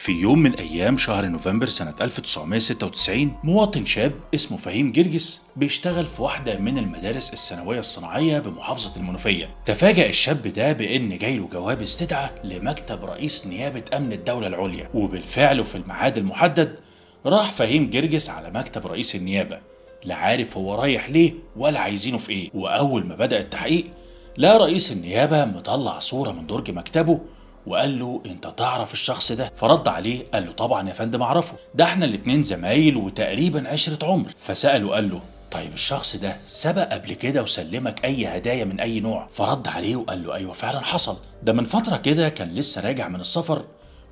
في يوم من أيام شهر نوفمبر سنة 1996 مواطن شاب اسمه فهيم جرجس بيشتغل في واحدة من المدارس الثانوية الصناعية بمحافظة المنوفية تفاجأ الشاب ده بأن جايله جواب استدعاء لمكتب رئيس نيابة أمن الدولة العليا وبالفعل في الميعاد المحدد راح فهيم جرجس على مكتب رئيس النيابة لا عارف هو رايح ليه ولا عايزينه في ايه وأول ما بدأ التحقيق لا رئيس النيابة مطلع صورة من درج مكتبه وقال له انت تعرف الشخص ده فرد عليه قال له طبعا يا فندم اعرفه ده احنا الاتنين زمايل وتقريبا عشرة عمر فسأله قال له طيب الشخص ده سبق قبل كده وسلمك اي هدايا من اي نوع فرد عليه وقال له ايوه فعلا حصل ده من فترة كده كان لسه راجع من السفر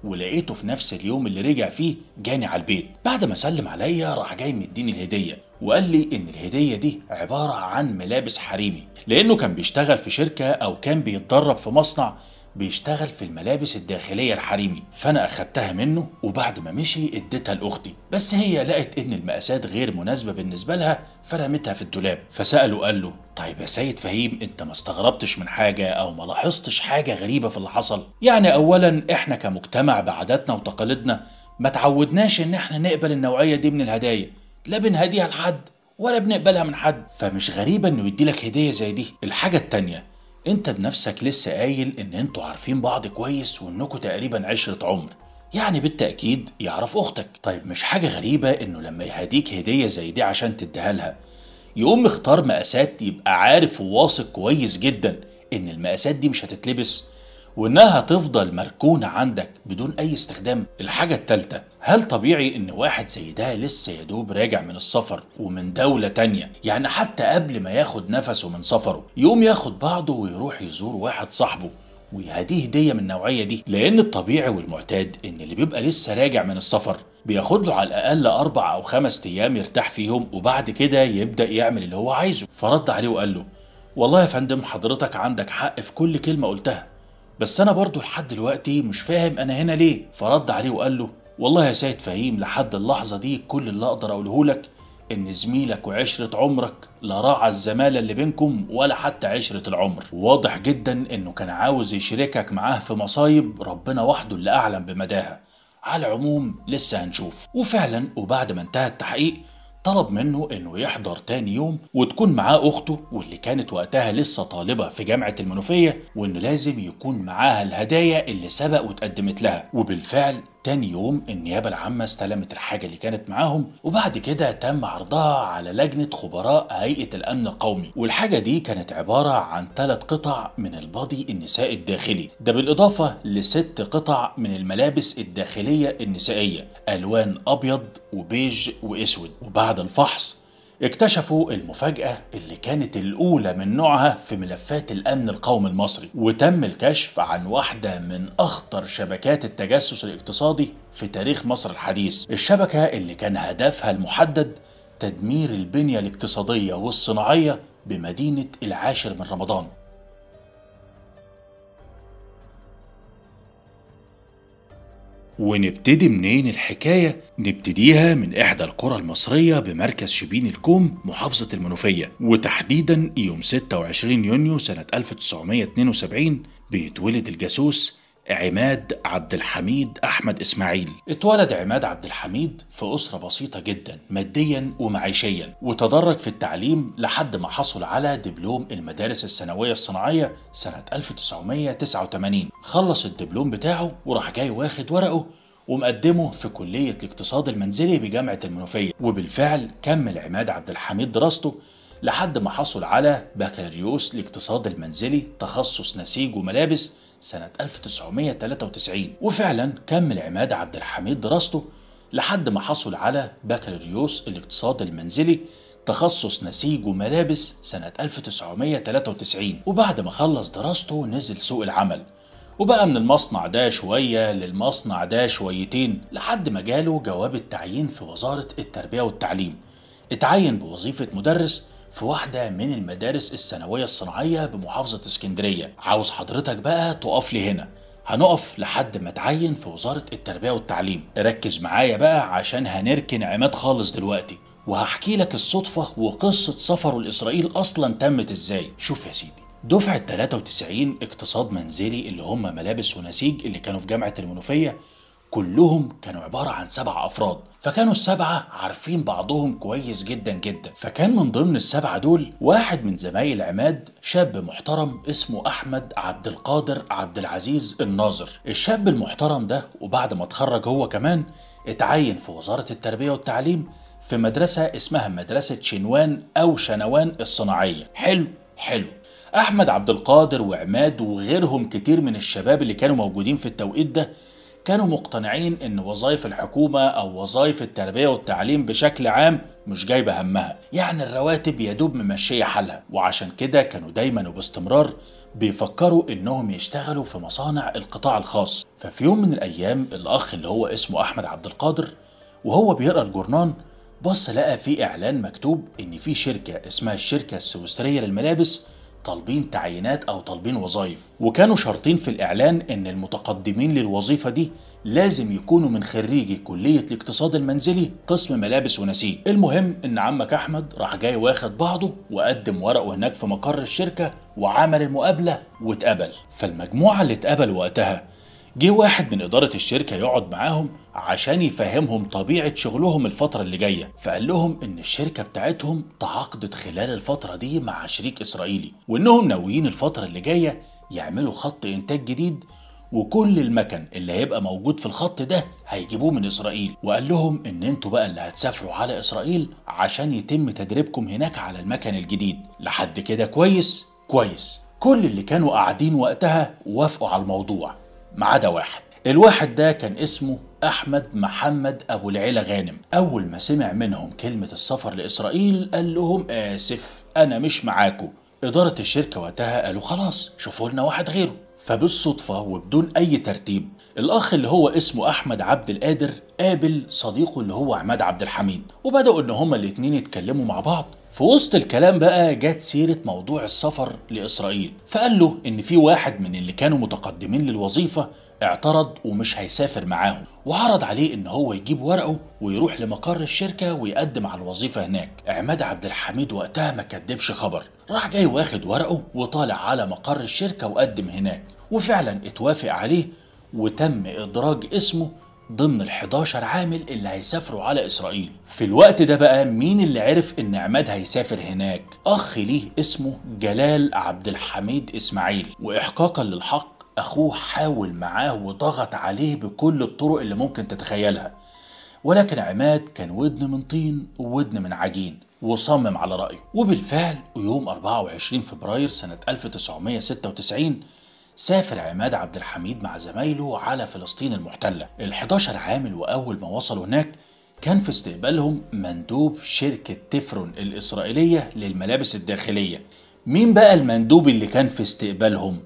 ولقيته في نفس اليوم اللي رجع فيه جاني على البيت بعد ما سلم عليا راح جاي مديني الهديه وقال لي ان الهديه دي عباره عن ملابس حريمي لانه كان بيشتغل في شركه او كان بيتدرب في مصنع بيشتغل في الملابس الداخليه الحريمي فانا اخدتها منه وبعد ما مشي اديتها لاختي بس هي لقت ان المقاسات غير مناسبه بالنسبه لها فرمتها في الدولاب فساله قال له طيب يا سيد فهيم انت ما استغربتش من حاجه او ما لاحظتش حاجه غريبه في اللي حصل يعني اولا احنا كمجتمع بعاداتنا وتقاليدنا ما تعودناش ان احنا نقبل النوعيه دي من الهدايا لا بنهديها لحد ولا بنقبلها من حد فمش غريبة انه يديلك هدية زي دي الحاجة التانية انت بنفسك لسه قايل ان انتوا عارفين بعض كويس وانكوا تقريبا عشرة عمر يعني بالتأكيد يعرف أختك طيب مش حاجة غريبة إنه لما يهديك هدية زي دي عشان تديها لها يقوم مختار مقاسات يبقى عارف وواثق كويس جدا إن المقاسات دي مش هتتلبس وانها تفضل مركونة عندك بدون اي استخدام الحاجة التالتة هل طبيعي ان واحد زي ده لسه يدوب راجع من السفر ومن دولة تانية يعني حتى قبل ما ياخد نفسه من سفره يقوم ياخد بعضه ويروح يزور واحد صاحبه ويهديه هديه من النوعيه دي لان الطبيعي والمعتاد ان اللي بيبقى لسه راجع من السفر بياخد له على الاقل اربع او خمس ايام يرتاح فيهم وبعد كده يبدا يعمل اللي هو عايزه فرد عليه وقال له والله يا فندم حضرتك عندك حق في كل كلمه قلتها بس انا برضه لحد دلوقتي مش فاهم انا هنا ليه فرد عليه وقال له والله يا سيد فهيم لحد اللحظه دي كل اللي اقدر اقوله لك ان زميلك وعشرة عمرك لا راعى الزمالة اللي بينكم ولا حتى عشرة العمر واضح جدا انه كان عاوز يشركك معاه في مصايب ربنا وحده اللي اعلم بمداها على العموم لسه هنشوف وفعلا وبعد ما انتهى التحقيق طلب منه انه يحضر تاني يوم وتكون معاه اخته واللي كانت وقتها لسه طالبه في جامعه المنوفيه وانه لازم يكون معاها الهدايا اللي سبق واتقدمت لها وبالفعل تاني يوم النيابة العامة استلمت الحاجة اللي كانت معاهم وبعد كده تم عرضها على لجنة خبراء هيئة الأمن القومي والحاجة دي كانت عبارة عن ثلاث قطع من البادي النساء الداخلي ده بالإضافة لست قطع من الملابس الداخلية النسائية ألوان أبيض وبيج وأسود وبعد الفحص اكتشفوا المفاجأة اللي كانت الأولى من نوعها في ملفات الأمن القومي المصري وتم الكشف عن واحدة من أخطر شبكات التجسس الاقتصادي في تاريخ مصر الحديث الشبكة اللي كان هدفها المحدد تدمير البنية الاقتصادية والصناعية بمدينة العاشر من رمضان ونبتدي منين الحكاية؟ نبتديها من إحدى القرى المصرية بمركز شبين الكوم محافظة المنوفية وتحديدا يوم 26 يونيو سنة 1972 بيتولد الجاسوس عماد عبد الحميد أحمد إسماعيل اتولد عماد عبد الحميد في أسرة بسيطة جدا ماديا ومعيشيا وتدرج في التعليم لحد ما حصل على دبلوم المدارس الثانوية الصناعية سنة 1989 خلص الدبلوم بتاعه وراح جاي واخد ورقه ومقدمه في كلية الاقتصاد المنزلي بجامعة المنوفية وبالفعل كمل عماد عبد الحميد دراسته لحد ما حصل على بكالوريوس الاقتصاد المنزلي تخصص نسيج وملابس سنة 1993 وفعلا كمل عماد عبد الحميد دراسته لحد ما حصل على بكالوريوس الاقتصاد المنزلي تخصص نسيج وملابس سنة 1993 وبعد ما خلص دراسته نزل سوق العمل وبقى من المصنع ده شوية للمصنع ده شويتين لحد ما جاله جواب التعيين في وزارة التربية والتعليم اتعين بوظيفة مدرس في واحدة من المدارس الثانوية الصناعية بمحافظة اسكندرية عاوز حضرتك بقى تقف لي هنا هنقف لحد ما اتعين في وزارة التربية والتعليم ركز معايا بقى عشان هنركن عماد خالص دلوقتي وهحكي لك الصدفة وقصة سفره لإسرائيل أصلا تمت إزاي شوف يا سيدي دفعة 93 اقتصاد منزلي اللي هم ملابس ونسيج اللي كانوا في جامعة المنوفية كلهم كانوا عبارة عن سبع أفراد فكانوا السبعة عارفين بعضهم كويس جدا جدا فكان من ضمن السبعة دول واحد من زمايل عماد شاب محترم اسمه أحمد عبد القادر عبد العزيز الناظر الشاب المحترم ده وبعد ما اتخرج هو كمان اتعين في وزارة التربية والتعليم في مدرسة اسمها مدرسة شنوان أو شنوان الصناعية حلو حلو أحمد عبد القادر وعماد وغيرهم كتير من الشباب اللي كانوا موجودين في التوقيت ده كانوا مقتنعين ان وظائف الحكومه او وظائف التربيه والتعليم بشكل عام مش جايبه همها يعني الرواتب يدوب ممشيه حالها وعشان كده كانوا دايما وباستمرار بيفكروا انهم يشتغلوا في مصانع القطاع الخاص ففي يوم من الايام الاخ اللي هو اسمه احمد عبد القادر وهو بيقرا الجورنان بص لقى في اعلان مكتوب ان في شركه اسمها الشركه السويسريه للملابس طالبين تعيينات او طالبين وظائف وكانوا شرطين في الاعلان ان المتقدمين للوظيفه دي لازم يكونوا من خريجي كليه الاقتصاد المنزلي قسم ملابس ونسيج المهم ان عمك احمد راح جاي واخد بعضه وقدم ورقه هناك في مقر الشركه وعمل المقابله واتقبل فالمجموعه اللي اتقبل وقتها جه واحد من إدارة الشركة يقعد معاهم عشان يفهمهم طبيعة شغلهم الفترة اللي جاية فقال لهم إن الشركة بتاعتهم تعاقدت خلال الفترة دي مع شريك إسرائيلي وإنهم ناويين الفترة اللي جاية يعملوا خط إنتاج جديد وكل المكن اللي هيبقى موجود في الخط ده هيجيبوه من اسرائيل وقال لهم ان انتوا بقى اللي هتسافروا على اسرائيل عشان يتم تدريبكم هناك على المكن الجديد لحد كده كويس كويس كل اللي كانوا قاعدين وقتها وافقوا على الموضوع ما عدا واحد الواحد ده كان اسمه أحمد محمد أبو العيلة غانم أول ما سمع منهم كلمة السفر لإسرائيل قال لهم آسف أنا مش معاكو إدارة الشركة وقتها قالوا خلاص شوفوا لنا واحد غيره فبالصدفة وبدون أي ترتيب الأخ اللي هو اسمه أحمد عبد القادر قابل صديقه اللي هو عماد عبد الحميد وبدأوا إن هما الاتنين يتكلموا مع بعض في وسط الكلام بقى جت سيرة موضوع السفر لإسرائيل فقال له إن في واحد من اللي كانوا متقدمين للوظيفة اعترض ومش هيسافر معاهم وعرض عليه إن هو يجيب ورقه ويروح لمقر الشركة ويقدم على الوظيفة هناك عماد عبد الحميد وقتها ما كدبش خبر راح جاي واخد ورقه وطالع على مقر الشركة وقدم هناك وفعلا اتوافق عليه وتم إدراج اسمه ضمن ال 11 عامل اللي هيسافروا على اسرائيل في الوقت ده بقى مين اللي عرف ان عماد هيسافر هناك اخ ليه اسمه جلال عبد الحميد اسماعيل واحقاقا للحق اخوه حاول معاه وضغط عليه بكل الطرق اللي ممكن تتخيلها ولكن عماد كان ودن من طين وودن من عجين وصمم على رأيه وبالفعل يوم 24 فبراير سنة 1996 سافر عماد عبد الحميد مع زمايله على فلسطين المحتلة ال11 عامل وأول ما وصلوا هناك كان في استقبالهم مندوب شركة تفرون الإسرائيلية للملابس الداخلية مين بقى المندوب اللي كان في استقبالهم؟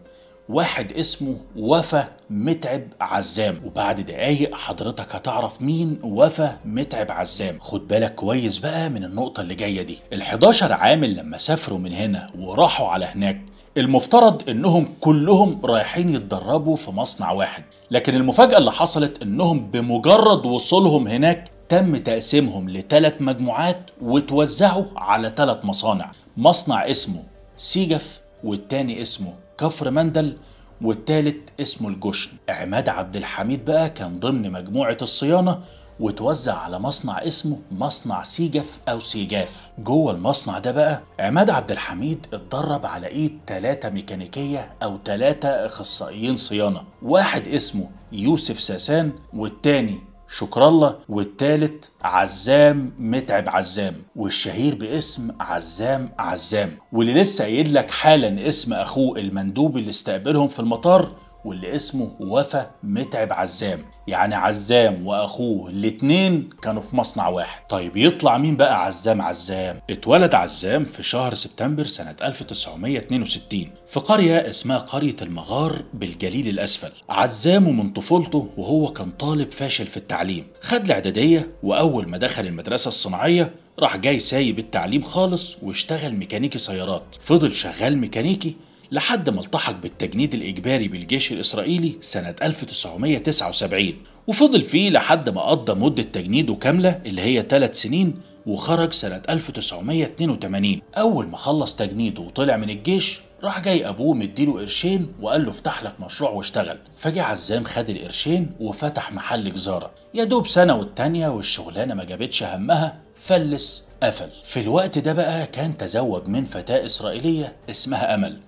واحد اسمه وفا متعب عزام وبعد دقايق حضرتك هتعرف مين وفا متعب عزام خد بالك كويس بقى من النقطة اللي جاية دي ال11 عامل لما سافروا من هنا وراحوا على هناك المفترض انهم كلهم رايحين يتدربوا في مصنع واحد لكن المفاجأة اللي حصلت انهم بمجرد وصولهم هناك تم تقسيمهم لثلاث مجموعات وتوزعوا على ثلاث مصانع مصنع اسمه سيجف والتاني اسمه كفر مندل والتالت اسمه الجشن عماد عبد الحميد بقى كان ضمن مجموعة الصيانة وتوزع على مصنع اسمه مصنع سيجف أو سيجاف جوه المصنع ده بقى عماد عبد الحميد اتدرب على إيد ثلاثة ميكانيكية أو ثلاثة أخصائيين صيانة واحد اسمه يوسف ساسان والتاني شكر الله والتالت عزام متعب عزام والشهير باسم عزام عزام واللي لسه قايل لك حالا اسم اخوه المندوب اللي استقبلهم في المطار واللي اسمه وفا متعب عزام يعني عزام واخوه الاتنين كانوا في مصنع واحد طيب يطلع مين بقى عزام عزام اتولد عزام في شهر سبتمبر سنة 1962 في قرية اسمها قرية المغار بالجليل الأسفل عزام من طفولته وهو كان طالب فاشل في التعليم خد الإعدادية وأول ما دخل المدرسة الصناعية راح جاي سايب التعليم خالص واشتغل ميكانيكي سيارات فضل شغال ميكانيكي لحد ما التحق بالتجنيد الإجباري بالجيش الإسرائيلي سنة 1979 وفضل فيه لحد ما قضى مدة تجنيده كاملة اللي هي 3 سنين وخرج سنة 1982 أول ما خلص تجنيده وطلع من الجيش راح جاي ابوه مديله قرشين وقال له افتح لك مشروع واشتغل فجه عزام خد القرشين وفتح محل جزاره يا دوب سنه والتانيه والشغلانه ما جابتش همها فلس قفل في الوقت ده بقى كان تزوج من فتاه اسرائيليه اسمها امل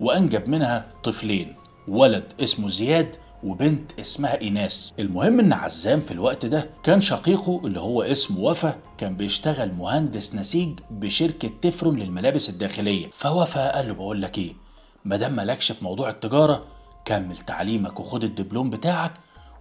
وأنجب منها طفلين ولد اسمه زياد وبنت اسمها إيناس المهم إن عزام في الوقت ده كان شقيقه اللي هو اسمه وفا كان بيشتغل مهندس نسيج بشركة تفرن للملابس الداخلية فوفا قال له بقول لك إيه دام مالكش في موضوع التجارة كمل تعليمك وخد الدبلوم بتاعك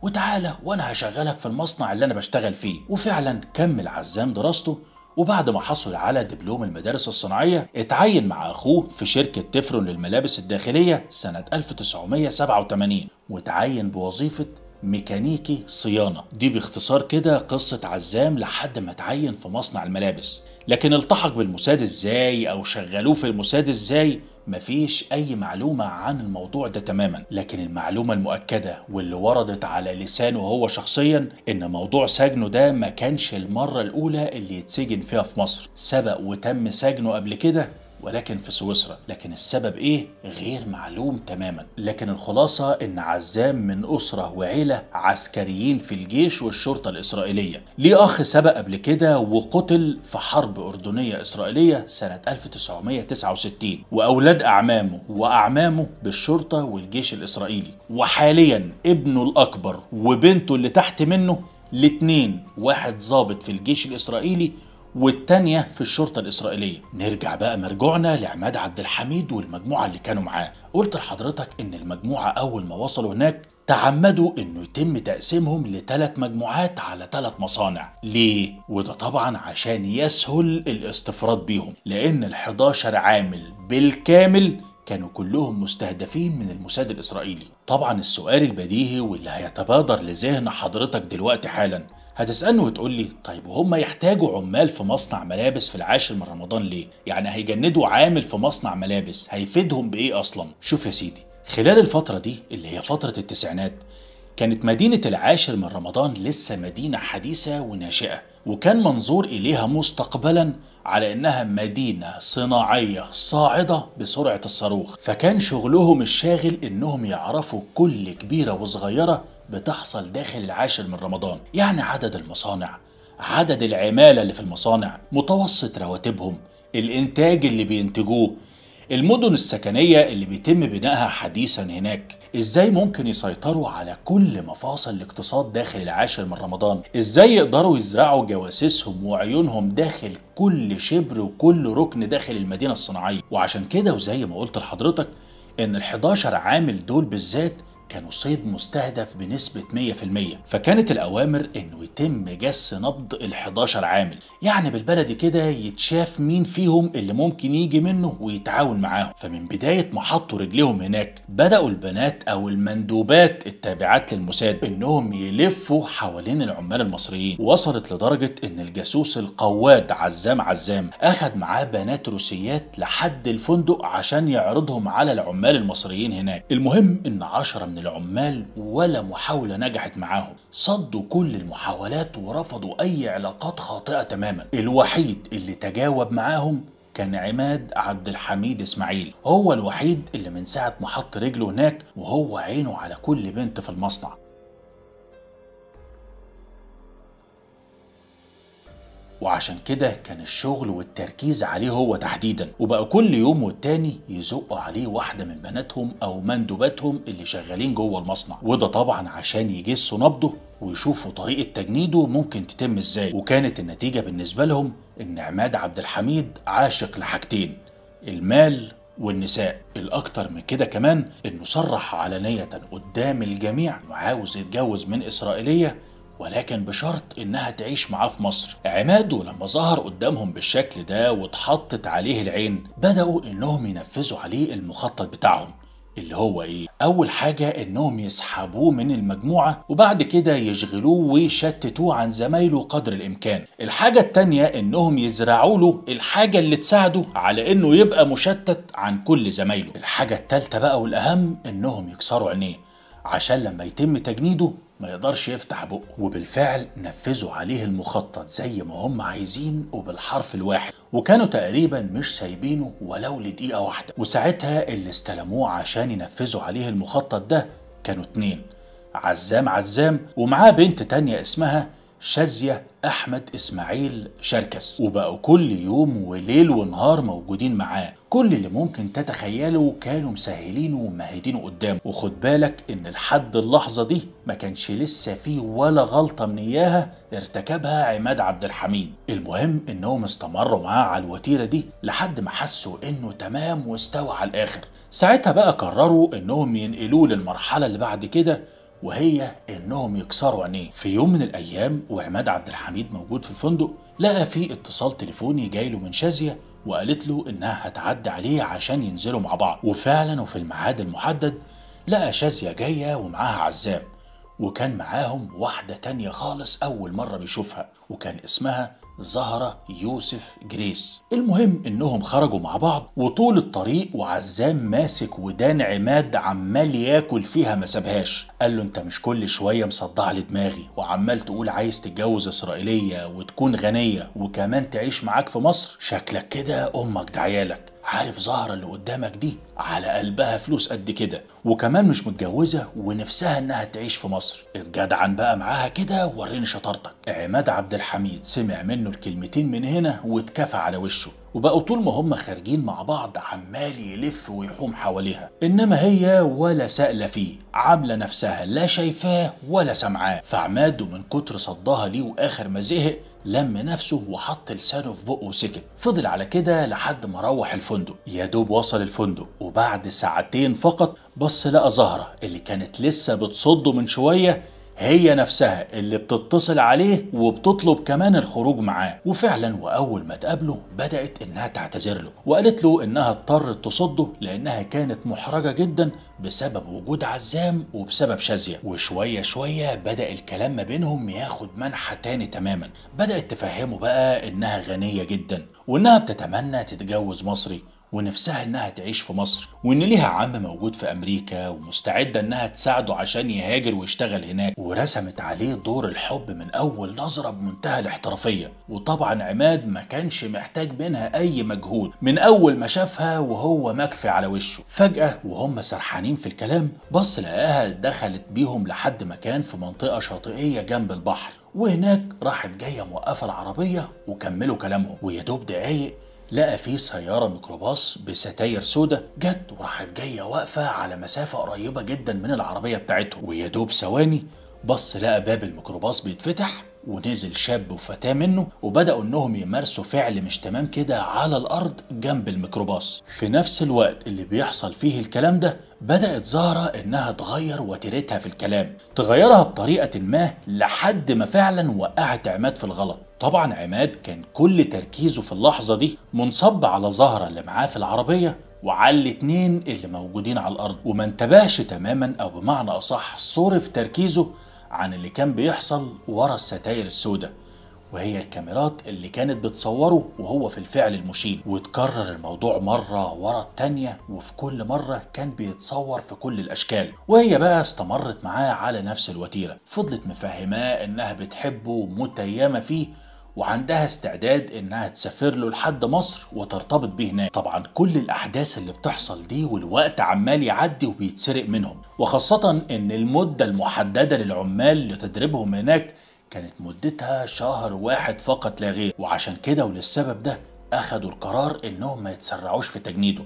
وتعالى وأنا هشغلك في المصنع اللي أنا بشتغل فيه وفعلا كمل عزام دراسته وبعد ما حصل على دبلوم المدارس الصناعية اتعين مع أخوه في شركة تفرون للملابس الداخلية سنة 1987 وتعين بوظيفة ميكانيكي صيانة دي باختصار كده قصة عزام لحد ما اتعين في مصنع الملابس لكن التحق بالموساد ازاي او شغلوه في الموساد ازاي مفيش أي معلومة عن الموضوع ده تماما لكن المعلومة المؤكدة واللي وردت على لسانه هو شخصيا إن موضوع سجنه ده ما كانش المرة الأولى اللي يتسجن فيها في مصر سبق وتم سجنه قبل كده ولكن في سويسرا لكن السبب ايه غير معلوم تماما لكن الخلاصة ان عزام من اسرة وعيلة عسكريين في الجيش والشرطة الاسرائيلية ليه اخ سبق قبل كده وقتل في حرب اردنية اسرائيلية سنة 1969 واولاد اعمامه واعمامه بالشرطة والجيش الاسرائيلي وحاليا ابنه الاكبر وبنته اللي تحت منه الاثنين واحد ظابط في الجيش الاسرائيلي والتانية في الشرطة الإسرائيلية نرجع بقى مرجعنا لعماد عبد الحميد والمجموعة اللي كانوا معاه قلت لحضرتك إن المجموعة أول ما وصلوا هناك تعمدوا انه يتم تقسيمهم لثلاث مجموعات على ثلاث مصانع ليه وده طبعا عشان يسهل الاستفراد بيهم لان ال11 عامل بالكامل كانوا كلهم مستهدفين من الموساد الإسرائيلي طبعا السؤال البديهي واللي هيتبادر لذهن حضرتك دلوقتي حالا هتسألني وتقول لي طيب وهم يحتاجوا عمال في مصنع ملابس في العاشر من رمضان ليه؟ يعني هيجندوا عامل في مصنع ملابس هيفيدهم بإيه أصلا؟ شوف يا سيدي خلال الفترة دي اللي هي فترة التسعينات كانت مدينة العاشر من رمضان لسه مدينة حديثة وناشئة وكان منظور إليها مستقبلا على إنها مدينة صناعية صاعدة بسرعة الصاروخ فكان شغلهم الشاغل إنهم يعرفوا كل كبيرة وصغيرة بتحصل داخل العاشر من رمضان يعني عدد المصانع عدد العمالة اللي في المصانع متوسط رواتبهم الإنتاج اللي بينتجوه المدن السكنية اللي بيتم بنائها حديثا هناك ازاي ممكن يسيطروا على كل مفاصل الاقتصاد داخل العاشر من رمضان ازاي يقدروا يزرعوا جواسيسهم وعيونهم داخل كل شبر وكل ركن داخل المدينة الصناعية وعشان كده وزي ما قلت لحضرتك ان ال11 عامل دول بالذات كانوا صيد مستهدف بنسبة 100% فكانت الأوامر إنه يتم جس نبض ال 11 عامل يعني بالبلدي كده يتشاف مين فيهم اللي ممكن يجي منه ويتعاون معاهم فمن بداية ما حطوا رجليهم هناك بدأوا البنات أو المندوبات التابعات للموساد إنهم يلفوا حوالين العمال المصريين وصلت لدرجة إن الجاسوس القواد عزام عزام أخد معاه بنات روسيات لحد الفندق عشان يعرضهم على العمال المصريين هناك المهم إن 10 من العمال ولا محاولة نجحت معاهم صدوا كل المحاولات ورفضوا أي علاقات خاطئة تماما الوحيد اللي تجاوب معاهم كان عماد عبد الحميد اسماعيل هو الوحيد اللي من ساعة ما حط رجله هناك وهو عينه على كل بنت في المصنع وعشان كده كان الشغل والتركيز عليه هو تحديدا وبقى كل يوم والتاني يزقوا عليه واحدة من بناتهم أو مندوباتهم اللي شغالين جوه المصنع وده طبعا عشان يجسوا نبضه ويشوفوا طريقة تجنيده ممكن تتم ازاي وكانت النتيجة بالنسبة لهم إن عماد عبد الحميد عاشق لحاجتين المال والنساء الأكتر من كده كمان إنه صرح علانية قدام الجميع إنه عاوز يتجوز من إسرائيلية ولكن بشرط انها تعيش معاه في مصر عماده لما ظهر قدامهم بالشكل ده واتحطت عليه العين بدأوا انهم ينفذوا عليه المخطط بتاعهم اللي هو ايه اول حاجة انهم يسحبوه من المجموعة وبعد كده يشغلوه ويشتتوه عن زمايله قدر الامكان الحاجة التانية انهم يزرعوا له الحاجة اللي تساعده على انه يبقى مشتت عن كل زمايله الحاجة التالتة بقى والاهم انهم يكسروا عينيه عشان لما يتم تجنيده ما يقدرش يفتح بقه وبالفعل نفذوا عليه المخطط زي ما هم عايزين وبالحرف الواحد وكانوا تقريبا مش سايبينه ولو لدقيقة واحدة وساعتها اللي استلموه عشان ينفذوا عليه المخطط ده كانوا اتنين عزام عزام ومعاه بنت تانية اسمها شازية أحمد إسماعيل شركس وبقوا كل يوم وليل ونهار موجودين معاه كل اللي ممكن تتخيله كانوا مسهلينه ومهدينه قدامه وخد بالك إن لحد اللحظة دي ما كانش لسه فيه ولا غلطة من إياها ارتكبها عماد عبد الحميد المهم إنهم استمروا معاه على الوتيرة دي لحد ما حسوا إنه تمام واستوى على الآخر ساعتها بقى قرروا إنهم ينقلوه للمرحلة اللي بعد كده وهي انهم يكسروا عينيه في يوم من الايام وعماد عبد الحميد موجود في الفندق لقى فيه اتصال تليفوني جاي له من شازيه وقالت له انها هتعدي عليه عشان ينزلوا مع بعض وفعلا وفي الميعاد المحدد لقى شازيه جايه ومعاها عزام وكان معاهم واحدة تانية خالص أول مرة بيشوفها وكان اسمها زهرة يوسف جريس المهم انهم خرجوا مع بعض وطول الطريق وعزام ماسك ودان عماد عمال ياكل فيها ما سابهاش قال له انت مش كل شوية مصدع لدماغي دماغي وعمال تقول عايز تتجوز اسرائيلية وتكون غنية وكمان تعيش معاك في مصر شكلك كده امك دعيالك عارف زهرة اللي قدامك دي على قلبها فلوس قد كده وكمان مش متجوزة ونفسها انها تعيش في مصر اتجدعن بقى معاها كده ووريني شطارتك عماد عبد الحميد سمع منه منه الكلمتين من هنا واتكفى على وشه وبقوا طول ما هم خارجين مع بعض عمال يلف ويحوم حواليها انما هي ولا سائله فيه عامله نفسها لا شايفاه ولا سامعاه فعماد من كتر صدها ليه واخر ما زهق لم نفسه وحط لسانه في بقه وسكت فضل على كده لحد ما روح الفندق يا دوب وصل الفندق وبعد ساعتين فقط بص لقى زهره اللي كانت لسه بتصده من شويه هي نفسها اللي بتتصل عليه وبتطلب كمان الخروج معاه وفعلا واول ما تقابله بدات انها تعتذر له وقالت له انها اضطرت تصده لانها كانت محرجه جدا بسبب وجود عزام وبسبب شازيه وشويه شويه بدا الكلام ما بينهم ياخد منحى تاني تماما بدات تفهمه بقى انها غنيه جدا وانها بتتمنى تتجوز مصري ونفسها انها تعيش في مصر وان ليها عم موجود في امريكا ومستعده انها تساعده عشان يهاجر ويشتغل هناك ورسمت عليه دور الحب من اول نظره بمنتهى الاحترافيه وطبعا عماد ما كانش محتاج منها اي مجهود من اول ما شافها وهو مكفي على وشه فجاه وهم سرحانين في الكلام بص لقاها دخلت بيهم لحد مكان في منطقه شاطئيه جنب البحر وهناك راحت جايه موقفه العربيه وكملوا كلامهم ويا دوب دقايق لقى فيه سيارة ميكروباص بستاير سودة جت وراحت جاية واقفة على مسافة قريبة جدا من العربية بتاعتهم ويا دوب ثواني بص لقى باب الميكروباص بيتفتح ونزل شاب وفتاة منه وبدأوا إنهم يمارسوا فعل مش تمام كده على الأرض جنب الميكروباص في نفس الوقت اللي بيحصل فيه الكلام ده بدأت زهرة إنها تغير وتيرتها في الكلام تغيرها بطريقة ما لحد ما فعلا وقعت عماد في الغلط طبعا عماد كان كل تركيزه في اللحظة دي منصب على زهرة اللي معاه في العربية وعلى الاتنين اللي موجودين على الأرض وما انتبهش تماما أو بمعنى أصح صرف تركيزه عن اللي كان بيحصل ورا الستاير السوداء وهي الكاميرات اللي كانت بتصوره وهو في الفعل المشين وتكرر الموضوع مرة ورا التانية وفي كل مرة كان بيتصور في كل الأشكال وهي بقى استمرت معاه على نفس الوتيرة فضلت مفهماه إنها بتحبه ومتيمة فيه وعندها استعداد انها تسافر له لحد مصر وترتبط بيه هناك طبعا كل الاحداث اللي بتحصل دي والوقت عمال يعدي وبيتسرق منهم وخاصة ان المدة المحددة للعمال لتدريبهم هناك كانت مدتها شهر واحد فقط لا غير وعشان كده وللسبب ده اخدوا القرار انهم ما يتسرعوش في تجنيده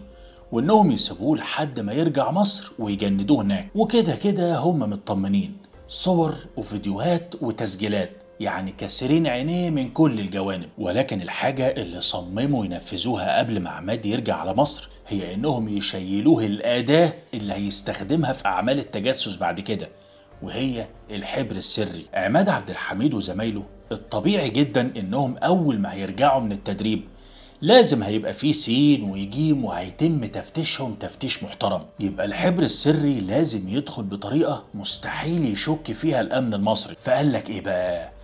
وانهم يسيبوه لحد ما يرجع مصر ويجندوه هناك وكده كده هم مطمنين صور وفيديوهات وتسجيلات يعني كاسرين عينيه من كل الجوانب ولكن الحاجة اللي صمموا ينفذوها قبل ما عماد يرجع على مصر هي انهم يشيلوه الأداة اللي هيستخدمها في أعمال التجسس بعد كده وهي الحبر السري عماد عبد الحميد وزمايله الطبيعي جدا انهم اول ما هيرجعوا من التدريب لازم هيبقى فيه سين ويجيم وهيتم تفتيشهم تفتيش محترم يبقى الحبر السري لازم يدخل بطريقة مستحيل يشك فيها الأمن المصري فقال لك إيه بقى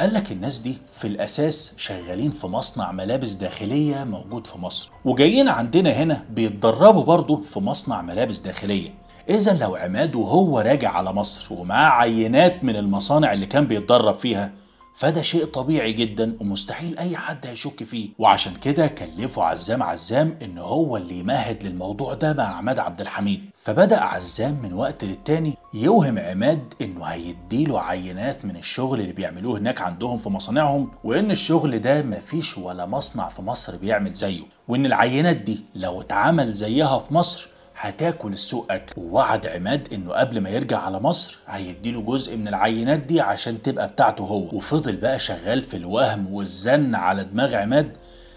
قال لك الناس دي في الأساس شغالين في مصنع ملابس داخلية موجود في مصر وجايين عندنا هنا بيتدربوا برضه في مصنع ملابس داخلية إذا لو عماد وهو راجع على مصر ومعاه عينات من المصانع اللي كان بيتدرب فيها فده شيء طبيعي جدا ومستحيل اي حد هيشك فيه وعشان كده كلفوا عزام عزام ان هو اللي يمهد للموضوع ده مع عماد عبد الحميد فبدأ عزام من وقت للتاني يوهم عماد انه هيديله عينات من الشغل اللي بيعملوه هناك عندهم في مصانعهم وان الشغل ده مفيش ولا مصنع في مصر بيعمل زيه وان العينات دي لو اتعمل زيها في مصر هتاكل سوق اكل ووعد عماد انه قبل ما يرجع على مصر هيديله جزء من العينات دي عشان تبقى بتاعته هو وفضل بقى شغال في الوهم والزن على دماغ عماد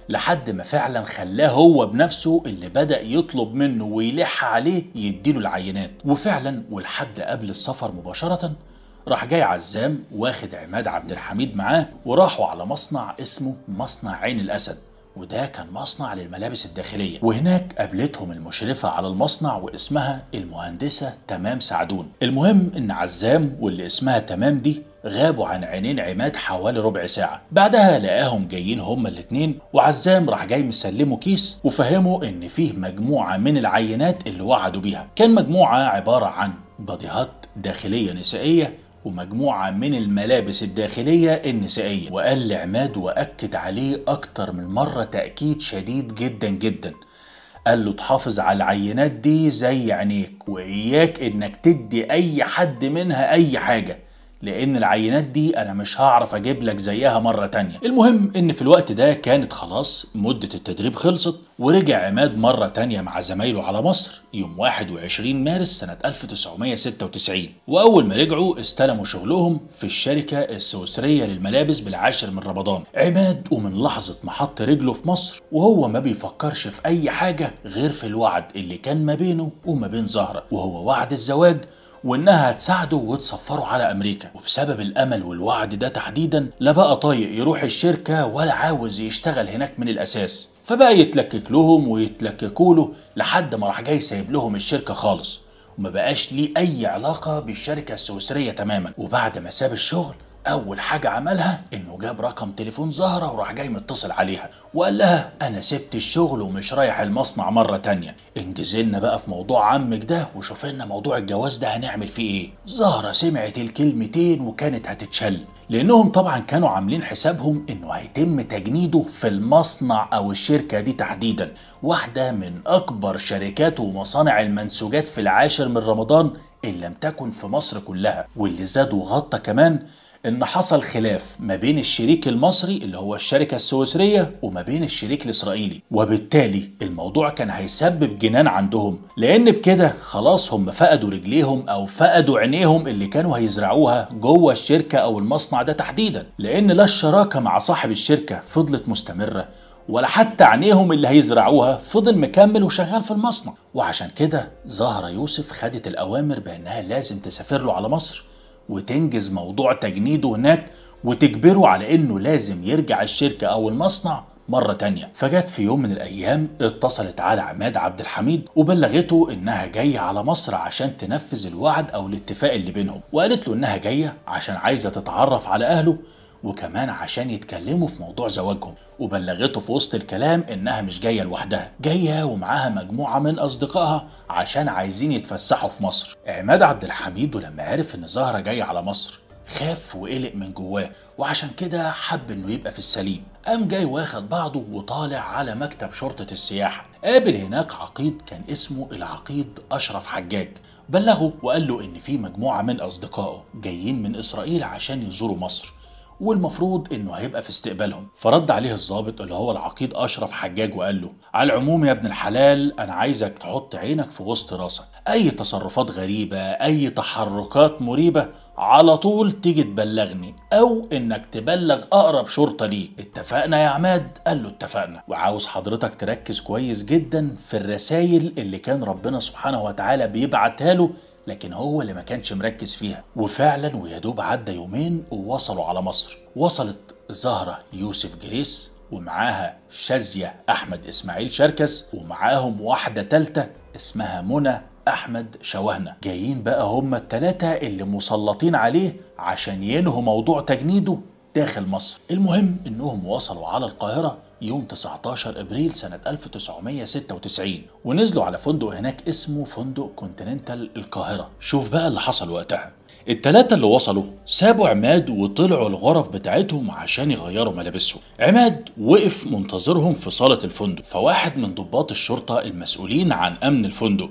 لحد ما فعلا خلاه هو بنفسه اللي بدأ يطلب منه ويلح عليه يديله العينات وفعلا ولحد قبل السفر مباشرة راح جاي عزام واخد عماد عبد الحميد معاه وراحوا على مصنع اسمه مصنع عين الأسد وده كان مصنع للملابس الداخلية وهناك قابلتهم المشرفة على المصنع واسمها المهندسة تمام سعدون المهم ان عزام واللي اسمها تمام دي غابوا عن عينين عماد حوالي ربع ساعة بعدها لقاهم جايين هما الاتنين وعزام راح جاي مسلمه كيس وفهمه ان فيه مجموعة من العينات اللي وعدوا بيها كان مجموعة عبارة عن بضيهات داخلية نسائية ومجموعة من الملابس الداخلية النسائية وقال لعماد وأكد عليه أكتر من مرة تأكيد شديد جدا جدا قال له تحافظ على العينات دي زي عينيك وإياك إنك تدي أي حد منها أي حاجة لان العينات دي انا مش هعرف اجيب لك زيها مرة تانية المهم ان في الوقت ده كانت خلاص مدة التدريب خلصت ورجع عماد مرة تانية مع زمايله على مصر يوم 21 مارس سنة 1996 واول ما رجعوا استلموا شغلهم في الشركة السويسرية للملابس بالعاشر من رمضان عماد ومن لحظة ما حط رجله في مصر وهو ما بيفكرش في اي حاجة غير في الوعد اللي كان ما بينه وما بين زهرة وهو وعد الزواج وانها هتساعده وتسفره على امريكا وبسبب الامل والوعد ده تحديدا لا بقى طايق يروح الشركه ولا عاوز يشتغل هناك من الاساس فبقى يتلكك لهم ويتلككوا له لحد ما راح جاي سايب لهم الشركه خالص وما بقاش ليه اي علاقه بالشركه السويسريه تماما وبعد ما ساب الشغل اول حاجه عملها انه جاب رقم تليفون زهره وراح جاي متصل عليها وقال لها انا سبت الشغل ومش رايح المصنع مره تانية انجزلنا بقى في موضوع عمك ده وشوف لنا موضوع الجواز ده هنعمل فيه ايه زهره سمعت الكلمتين وكانت هتتشل لانهم طبعا كانوا عاملين حسابهم انه هيتم تجنيده في المصنع او الشركه دي تحديدا واحده من اكبر شركات ومصانع المنسوجات في العاشر من رمضان ان لم تكن في مصر كلها واللي زاد وغطى كمان ان حصل خلاف ما بين الشريك المصري اللي هو الشركه السويسريه وما بين الشريك الاسرائيلي وبالتالي الموضوع كان هيسبب جنان عندهم لان بكده خلاص هم فقدوا رجليهم او فقدوا عينيهم اللي كانوا هيزرعوها جوه الشركه او المصنع ده تحديدا لان لا الشراكه مع صاحب الشركه فضلت مستمره ولا حتى عينيهم اللي هيزرعوها فضل مكمل وشغال في المصنع وعشان كده زهرة يوسف خدت الأوامر بأنها لازم تسافر له على مصر وتنجز موضوع تجنيده هناك وتجبره على انه لازم يرجع الشركة او المصنع مرة تانية فجت في يوم من الأيام اتصلت على عماد عبد الحميد وبلغته إنها جاية على مصر عشان تنفذ الوعد أو الاتفاق اللي بينهم وقالت له إنها جاية عشان عايزة تتعرف على أهله وكمان عشان يتكلموا في موضوع زواجهم وبلغته في وسط الكلام انها مش جايه لوحدها جايه ومعاها مجموعه من اصدقائها عشان عايزين يتفسحوا في مصر عماد عبد الحميد ولما عرف ان زهره جايه على مصر خاف وقلق من جواه وعشان كده حب انه يبقى في السليم قام جاي واخد بعضه وطالع على مكتب شرطة السياحة قابل هناك عقيد كان اسمه العقيد أشرف حجاج بلغه وقال له إن في مجموعة من أصدقائه جايين من إسرائيل عشان يزوروا مصر والمفروض انه هيبقى في استقبالهم فرد عليه الضابط اللي هو العقيد اشرف حجاج وقال له على العموم يا ابن الحلال انا عايزك تحط عينك في وسط راسك اي تصرفات غريبه اي تحركات مريبه على طول تيجي تبلغني او انك تبلغ اقرب شرطه ليك اتفقنا يا عماد قال له اتفقنا وعاوز حضرتك تركز كويس جدا في الرسائل اللي كان ربنا سبحانه وتعالى بيبعتها له لكن هو اللي ما كانش مركز فيها وفعلا ويا دوب عدى يومين ووصلوا على مصر وصلت زهرة يوسف جريس ومعاها شازية أحمد إسماعيل شركس ومعاهم واحدة تالتة اسمها منى أحمد شوهنة جايين بقى هما التلاتة اللي مسلطين عليه عشان ينهوا موضوع تجنيده داخل مصر المهم انهم وصلوا على القاهرة يوم 19 ابريل سنه 1996 ونزلوا على فندق هناك اسمه فندق كونتيننتال القاهره شوف بقى اللي حصل وقتها التلاتة اللي وصلوا سابوا عماد وطلعوا الغرف بتاعتهم عشان يغيروا ملابسهم عماد وقف منتظرهم في صالة الفندق فواحد من ضباط الشرطة المسؤولين عن أمن الفندق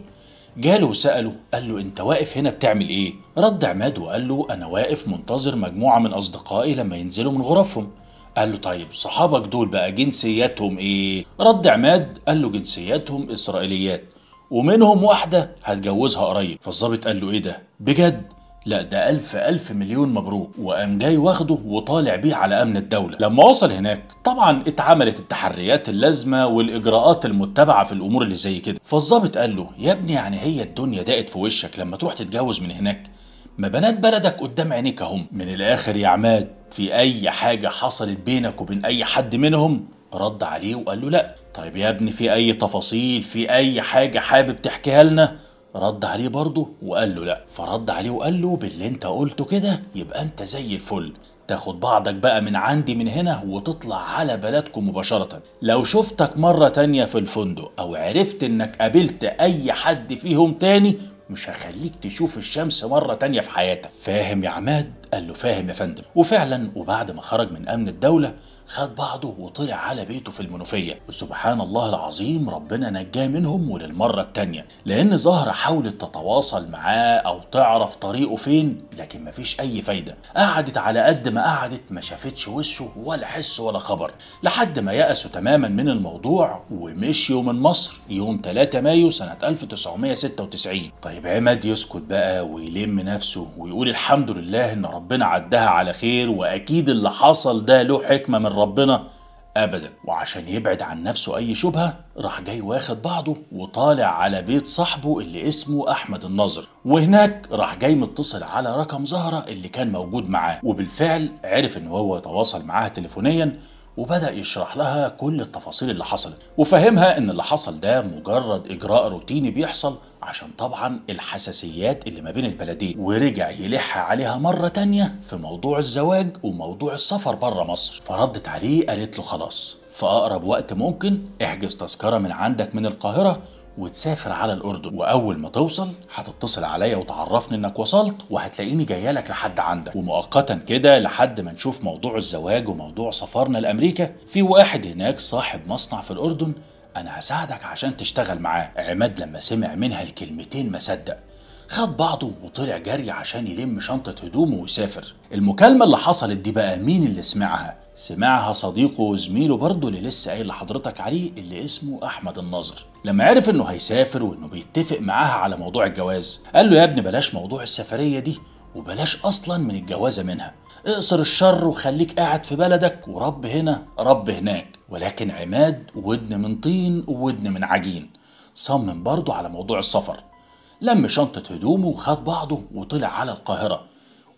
جاله وسأله قال له انت واقف هنا بتعمل ايه رد عماد وقال له انا واقف منتظر مجموعة من اصدقائي لما ينزلوا من غرفهم قال له طيب صحابك دول بقى جنسياتهم ايه رد عماد قال له جنسياتهم اسرائيليات ومنهم واحدة هتجوزها قريب فالظابط قال له ايه ده بجد لا ده ألف ألف مليون مبروك وقام جاي واخده وطالع بيه على أمن الدولة لما وصل هناك طبعا اتعملت التحريات اللازمة والإجراءات المتبعة في الأمور اللي زي كده فالظابط قال له يا ابني يعني هي الدنيا دقت في وشك لما تروح تتجوز من هناك ما بنات بلدك قدام عينيك اهم من الاخر يا عماد في اي حاجة حصلت بينك وبين اي حد منهم رد عليه وقال له لا طيب يا ابني في اي تفاصيل في اي حاجة حابب تحكيها لنا رد عليه برضه وقال له لا فرد عليه وقال له باللي انت قلته كده يبقى انت زي الفل تاخد بعضك بقى من عندي من هنا وتطلع على بلدكم مباشرة لو شفتك مرة تانية في الفندق أو عرفت إنك قابلت أي حد فيهم تاني مش هخليك تشوف الشمس مرة تانية في حياتك فاهم يا عماد؟ قال له فاهم يا فندم وفعلا وبعد ما خرج من أمن الدولة خد بعضه وطلع على بيته في المنوفيه وسبحان الله العظيم ربنا نجاه منهم وللمره التانيه لان زهره حاولت تتواصل معاه او تعرف طريقه فين لكن مفيش اي فايده قعدت على قد ما قعدت ما شافتش وشه ولا حس ولا خبر لحد ما يأسوا تماما من الموضوع ومشيوا من مصر يوم 3 مايو سنه 1996 طيب عماد يسكت بقى ويلم نفسه ويقول الحمد لله ان ربنا عدها على خير واكيد اللي حصل ده له حكمه من ربنا ابدا وعشان يبعد عن نفسه اي شبهه راح جاي واخد بعضه وطالع على بيت صاحبه اللي اسمه احمد الناظر وهناك راح جاي متصل على رقم زهره اللي كان موجود معاه وبالفعل عرف ان هو تواصل معاها تليفونيا وبدأ يشرح لها كل التفاصيل اللي حصلت وفهمها ان اللي حصل ده مجرد اجراء روتيني بيحصل عشان طبعا الحساسيات اللي ما بين البلدين ورجع يلح عليها مرة تانية في موضوع الزواج وموضوع السفر بره مصر فردت عليه قالت له خلاص في أقرب وقت ممكن احجز تذكرة من عندك من القاهرة وتسافر على الاردن واول ما توصل هتتصل عليا وتعرفني انك وصلت وهتلاقيني جايه لك لحد عندك ومؤقتا كده لحد ما نشوف موضوع الزواج وموضوع سفرنا لامريكا في واحد هناك صاحب مصنع في الاردن انا هساعدك عشان تشتغل معاه عماد لما سمع منها الكلمتين ما صدق خد بعضه وطلع جري عشان يلم شنطة هدومه ويسافر المكالمة اللي حصلت دي بقى مين اللي سمعها؟ سمعها صديقه وزميله برضه اللي لسه قايل لحضرتك عليه اللي اسمه أحمد الناظر لما عرف انه هيسافر وانه بيتفق معاها على موضوع الجواز قال له يا ابني بلاش موضوع السفرية دي وبلاش اصلا من الجوازه منها اقصر الشر وخليك قاعد في بلدك ورب هنا رب هناك ولكن عماد ودن من طين ودن من عجين صمم برضه على موضوع السفر لم شنطة هدومه وخد بعضه وطلع على القاهرة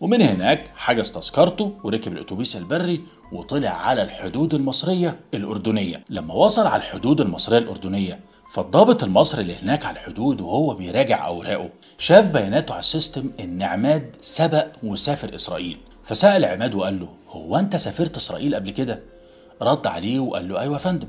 ومن هناك حجز تذكرته وركب الاتوبيس البري وطلع على الحدود المصرية الأردنية لما وصل على الحدود المصرية الأردنية فالضابط المصري اللي هناك على الحدود وهو بيراجع أوراقه شاف بياناته على السيستم إن عماد سبق وسافر إسرائيل فسأل عماد وقال له هو أنت سافرت إسرائيل قبل كده؟ رد عليه وقال له أيوة يا فندم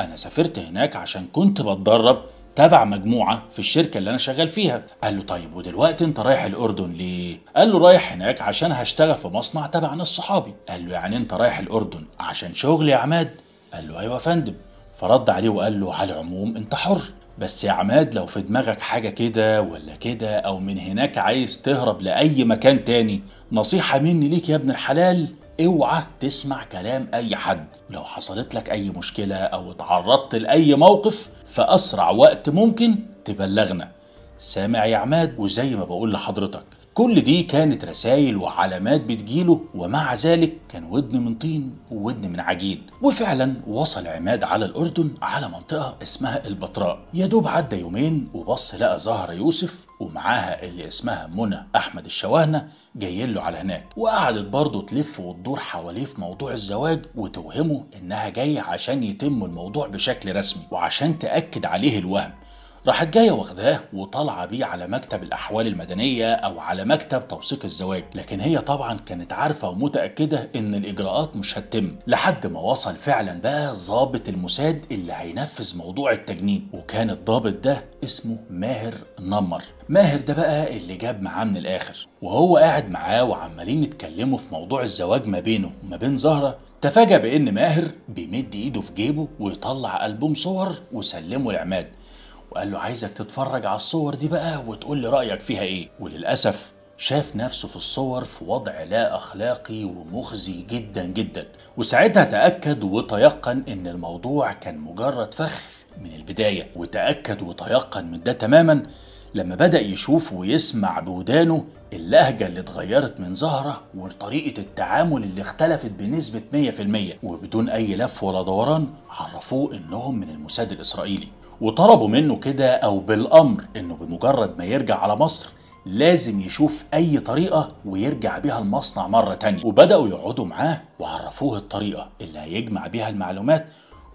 أنا سافرت هناك عشان كنت بتدرب تبع مجموعة في الشركة اللي أنا شغال فيها قال له طيب ودلوقتي أنت رايح الأردن ليه؟ قال له رايح هناك عشان هشتغل في مصنع تبع ناس صحابي قال له يعني أنت رايح الأردن عشان شغل يا عماد؟ قال له أيوة يا فندم فرد عليه وقال له على العموم أنت حر بس يا عماد لو في دماغك حاجة كده ولا كده أو من هناك عايز تهرب لأي مكان تاني نصيحة مني ليك يا ابن الحلال اوعى تسمع كلام اي حد لو حصلت لك اي مشكله او اتعرضت لاي موقف في اسرع وقت ممكن تبلغنا سامع يا عماد وزي ما بقول لحضرتك كل دي كانت رسائل وعلامات بتجيله ومع ذلك كان ودن من طين وودن من عجين وفعلا وصل عماد على الأردن على منطقة اسمها البتراء يا دوب عدى يومين وبص لقى زهرة يوسف ومعاها اللي اسمها منى احمد الشواهنه جايين له على هناك وقعدت برضه تلف وتدور حواليه في موضوع الزواج وتوهمه انها جايه عشان يتم الموضوع بشكل رسمي وعشان تاكد عليه الوهم راحت جاية واخداه وطالعة بيه على مكتب الأحوال المدنية أو على مكتب توثيق الزواج لكن هي طبعا كانت عارفة ومتأكدة إن الإجراءات مش هتتم لحد ما وصل فعلا بقى ضابط الموساد اللي هينفذ موضوع التجنيد وكان الضابط ده اسمه ماهر نمر ماهر ده بقى اللي جاب معاه من الآخر وهو قاعد معاه وعمالين يتكلموا في موضوع الزواج ما بينه وما بين زهرة تفاجأ بإن ماهر بيمد إيده في جيبه ويطلع ألبوم صور وسلمه لعماد وقال له عايزك تتفرج على الصور دي بقى وتقول لي رأيك فيها إيه وللأسف شاف نفسه في الصور في وضع لا أخلاقي ومخزي جدا جدا وساعتها تأكد وتيقن إن الموضوع كان مجرد فخ من البداية وتأكد وتيقن من ده تماما لما بدأ يشوف ويسمع بودانه اللهجة اللي اتغيرت من زهرة وطريقة التعامل اللي اختلفت بنسبة 100% وبدون أي لف ولا دوران عرفوه إنهم من الموساد الإسرائيلي وطلبوا منه كده أو بالأمر إنه بمجرد ما يرجع على مصر لازم يشوف أي طريقة ويرجع بيها المصنع مرة تانية وبدأوا يقعدوا معاه وعرفوه الطريقة اللي هيجمع بيها المعلومات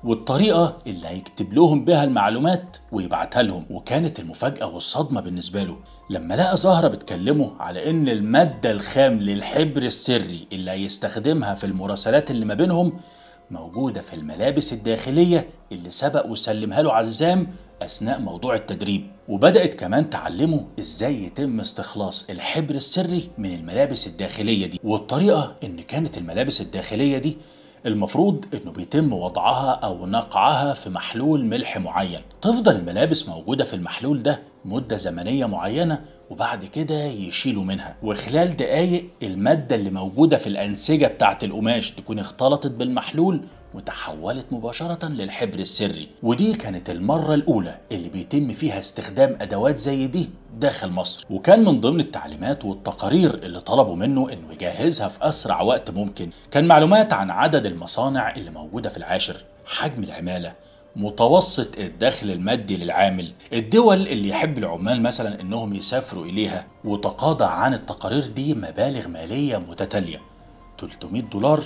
والطريقة اللي هيكتب لهم بها المعلومات ويبعتها لهم وكانت المفاجأة والصدمة بالنسبة له لما لقى زهرة بتكلمه على إن المادة الخام للحبر السري اللي هيستخدمها في المراسلات اللي ما بينهم موجودة في الملابس الداخلية اللي سبق وسلمها له عزام أثناء موضوع التدريب وبدأت كمان تعلمه إزاي يتم استخلاص الحبر السري من الملابس الداخلية دي والطريقة إن كانت الملابس الداخلية دي المفروض انه بيتم وضعها او نقعها في محلول ملح معين تفضل الملابس موجوده في المحلول ده مدة زمنية معينة وبعد كده يشيلوا منها وخلال دقايق المادة اللي موجودة في الأنسجة بتاعة القماش تكون اختلطت بالمحلول وتحولت مباشرة للحبر السري ودي كانت المرة الأولى اللي بيتم فيها استخدام أدوات زي دي داخل مصر وكان من ضمن التعليمات والتقارير اللي طلبوا منه انه يجهزها في اسرع وقت ممكن كان معلومات عن عدد المصانع اللي موجوده في العاشر حجم العماله متوسط الدخل المادي للعامل الدول اللي يحب العمال مثلا انهم يسافروا اليها وتقاضى عن التقارير دي مبالغ مالية متتالية 300 دولار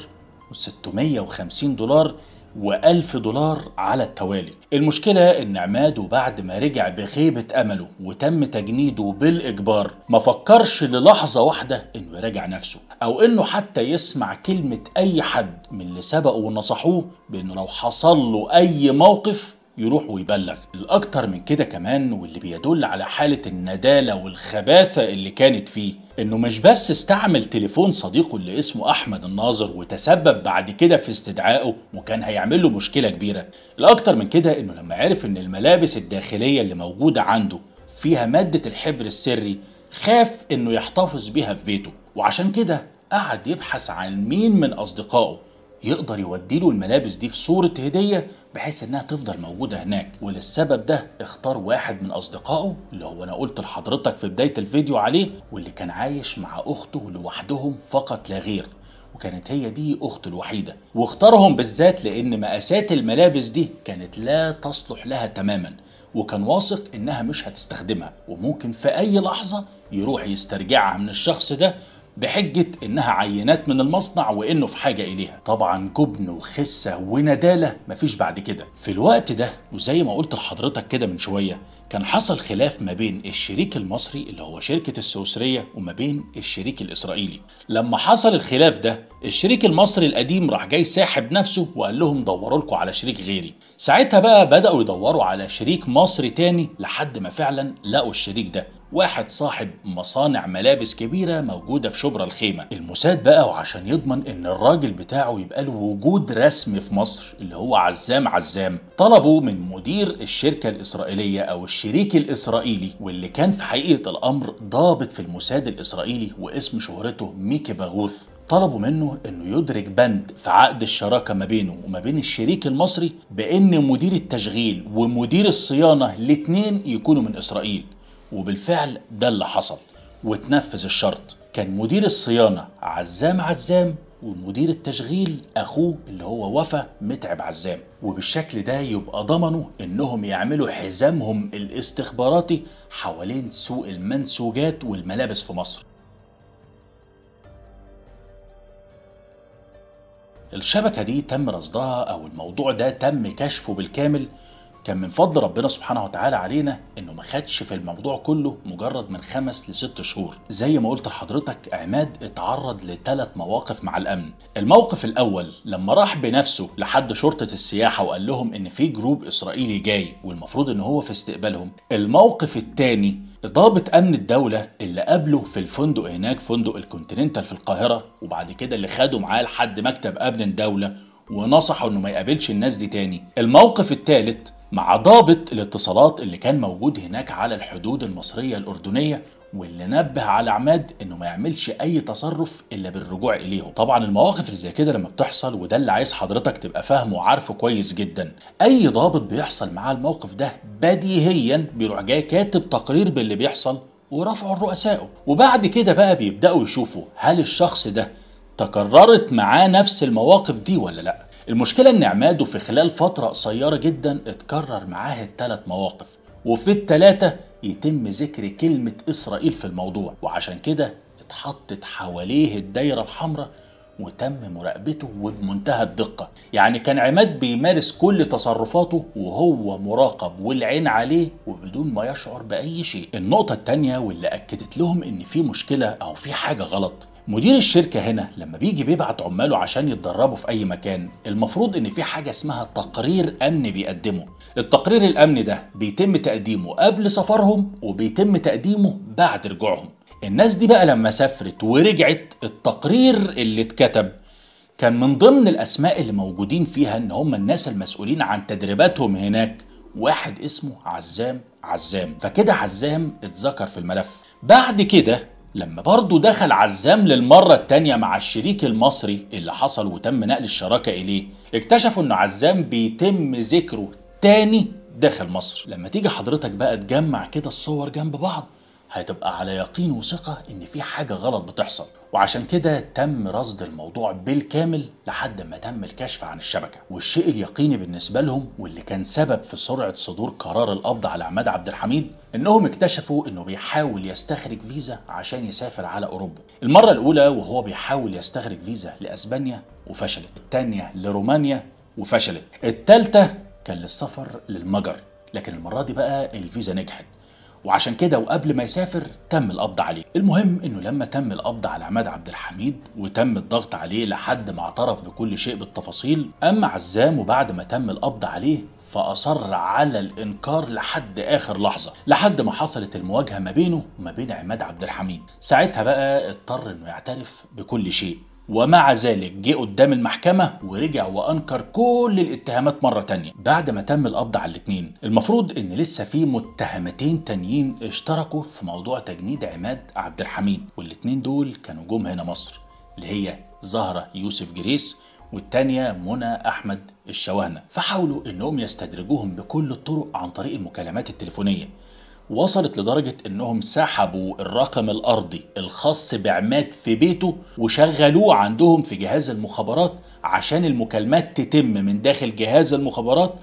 و650 دولار و1000 دولار على التوالي المشكلة ان عماد بعد ما رجع بخيبة امله وتم تجنيده بالاجبار ما فكرش للحظة واحدة انه يراجع نفسه او انه حتى يسمع كلمة اي حد من اللي سبقه ونصحوه بانه لو حصل له اي موقف يروح ويبلغ الاكتر من كده كمان واللي بيدل على حالة الندالة والخباثة اللي كانت فيه انه مش بس استعمل تليفون صديقه اللي اسمه احمد الناظر وتسبب بعد كده في استدعائه وكان هيعمل له مشكلة كبيرة الاكتر من كده انه لما عرف ان الملابس الداخلية اللي موجودة عنده فيها مادة الحبر السري خاف انه يحتفظ بيها في بيته وعشان كده قعد يبحث عن مين من اصدقائه يقدر يودي له الملابس دي في صورة هدية بحيث انها تفضل موجودة هناك وللسبب ده اختار واحد من اصدقائه اللي هو انا قلت لحضرتك في بداية الفيديو عليه واللي كان عايش مع اخته لوحدهم فقط لا غير وكانت هي دي اخته الوحيدة واختارهم بالذات لان مقاسات الملابس دي كانت لا تصلح لها تماما وكان واثق انها مش هتستخدمها وممكن في اي لحظة يروح يسترجعها من الشخص ده بحجة إنها عينات من المصنع وإنه في حاجة إليها طبعا جبن وخسة وندالة مفيش بعد كده في الوقت ده وزي ما قلت لحضرتك كده من شوية كان حصل خلاف ما بين الشريك المصري اللي هو شركة السويسرية وما بين الشريك الإسرائيلي لما حصل الخلاف ده الشريك المصري القديم راح جاي ساحب نفسه وقال لهم دوروا لكم على شريك غيري ساعتها بقى بدأوا يدوروا على شريك مصري تاني لحد ما فعلا لقوا الشريك ده واحد صاحب مصانع ملابس كبيرة موجودة في شبرا الخيمة الموساد بقى وعشان يضمن ان الراجل بتاعه يبقى له وجود رسمي في مصر اللي هو عزام عزام طلبوا من مدير الشركة الإسرائيلية أو الشريك الإسرائيلي واللي كان في حقيقة الأمر ضابط في الموساد الإسرائيلي واسم شهرته ميكي باغوث طلبوا منه انه يدرك بند في عقد الشراكه ما بينه وما بين الشريك المصري بان مدير التشغيل ومدير الصيانه الاثنين يكونوا من اسرائيل وبالفعل ده اللي حصل وتنفذ الشرط كان مدير الصيانة عزام عزام ومدير التشغيل اخوه اللي هو وفا متعب عزام وبالشكل ده يبقى ضمنوا انهم يعملوا حزامهم الاستخباراتي حوالين سوق المنسوجات والملابس في مصر الشبكة دي تم رصدها أو الموضوع ده تم كشفه بالكامل كان من فضل ربنا سبحانه وتعالى علينا انه ما خدش في الموضوع كله مجرد من خمس لست شهور زي ما قلت لحضرتك عماد اتعرض لثلاث مواقف مع الامن الموقف الاول لما راح بنفسه لحد شرطه السياحه وقال لهم ان في جروب اسرائيلي جاي والمفروض ان هو في استقبالهم الموقف الثاني ضابط امن الدوله اللي قابله في الفندق هناك فندق الكونتيننتال في القاهره وبعد كده اللي خده معاه لحد مكتب امن الدوله ونصحه انه ما يقابلش الناس دي تاني الموقف الثالث مع ضابط الاتصالات اللي كان موجود هناك على الحدود المصرية الأردنية واللي نبه على عماد انه ما يعملش اي تصرف الا بالرجوع اليهم طبعا المواقف اللي زي كده لما بتحصل وده اللي عايز حضرتك تبقى فاهمه وعارفه كويس جدا اي ضابط بيحصل معاه الموقف ده بديهيا بيروح جاي كاتب تقرير باللي بيحصل ورفعه لرؤسائه وبعد كده بقى بيبداوا يشوفوا هل الشخص ده تكررت معاه نفس المواقف دي ولا لا المشكلة ان عماده في خلال فترة قصيرة جدا اتكرر معاه التلات مواقف وفي التلاتة يتم ذكر كلمة إسرائيل في الموضوع وعشان كده اتحطت حواليه الدايرة الحمراء وتم مراقبته وبمنتهى الدقة يعني كان عماد بيمارس كل تصرفاته وهو مراقب والعين عليه وبدون ما يشعر بأي شيء النقطة التانية واللي أكدت لهم إن في مشكلة أو في حاجة غلط مدير الشركة هنا لما بيجي بيبعت عماله عشان يتدربوا في أي مكان المفروض إن في حاجة اسمها تقرير أمن بيقدمه التقرير الأمن ده بيتم تقديمه قبل سفرهم وبيتم تقديمه بعد رجوعهم الناس دي بقى لما سافرت ورجعت التقرير اللي اتكتب كان من ضمن الأسماء اللي موجودين فيها إن هم الناس المسؤولين عن تدريباتهم هناك واحد اسمه عزام عزام فكده عزام اتذكر في الملف بعد كده لما برضه دخل عزام للمرة التانية مع الشريك المصري اللي حصل وتم نقل الشراكة إليه اكتشفوا إن عزام بيتم ذكره تاني داخل مصر لما تيجي حضرتك بقى تجمع كده الصور جنب بعض هتبقى على يقين وثقة إن في حاجة غلط بتحصل وعشان كده تم رصد الموضوع بالكامل لحد ما تم الكشف عن الشبكة والشيء اليقيني بالنسبة لهم واللي كان سبب في سرعة صدور قرار القبض على عماد عبد الحميد إنهم اكتشفوا إنه بيحاول يستخرج فيزا عشان يسافر على أوروبا المرة الأولى وهو بيحاول يستخرج فيزا لأسبانيا وفشلت الثانية لرومانيا وفشلت الثالثة كان للسفر للمجر لكن المرة دي بقى الفيزا نجحت وعشان كده وقبل ما يسافر تم القبض عليه المهم انه لما تم القبض على عماد عبد الحميد وتم الضغط عليه لحد ما اعترف بكل شيء بالتفاصيل اما عزام وبعد ما تم القبض عليه فأصر على الإنكار لحد آخر لحظة لحد ما حصلت المواجهة ما بينه وما بين عماد عبد الحميد ساعتها بقى اضطر إنه يعترف بكل شيء ومع ذلك جه قدام المحكمة ورجع وأنكر كل الاتهامات مرة تانية بعد ما تم القبض على الاتنين المفروض إن لسه في متهمتين تانيين اشتركوا في موضوع تجنيد عماد عبد الحميد والاتنين دول كانوا جم هنا مصر اللي هي زهرة يوسف جريس والتانية منى أحمد الشوانة فحاولوا إنهم يستدرجوهم بكل الطرق عن طريق المكالمات التليفونية وصلت لدرجة انهم سحبوا الرقم الارضي الخاص بعماد في بيته وشغلوه عندهم في جهاز المخابرات عشان المكالمات تتم من داخل جهاز المخابرات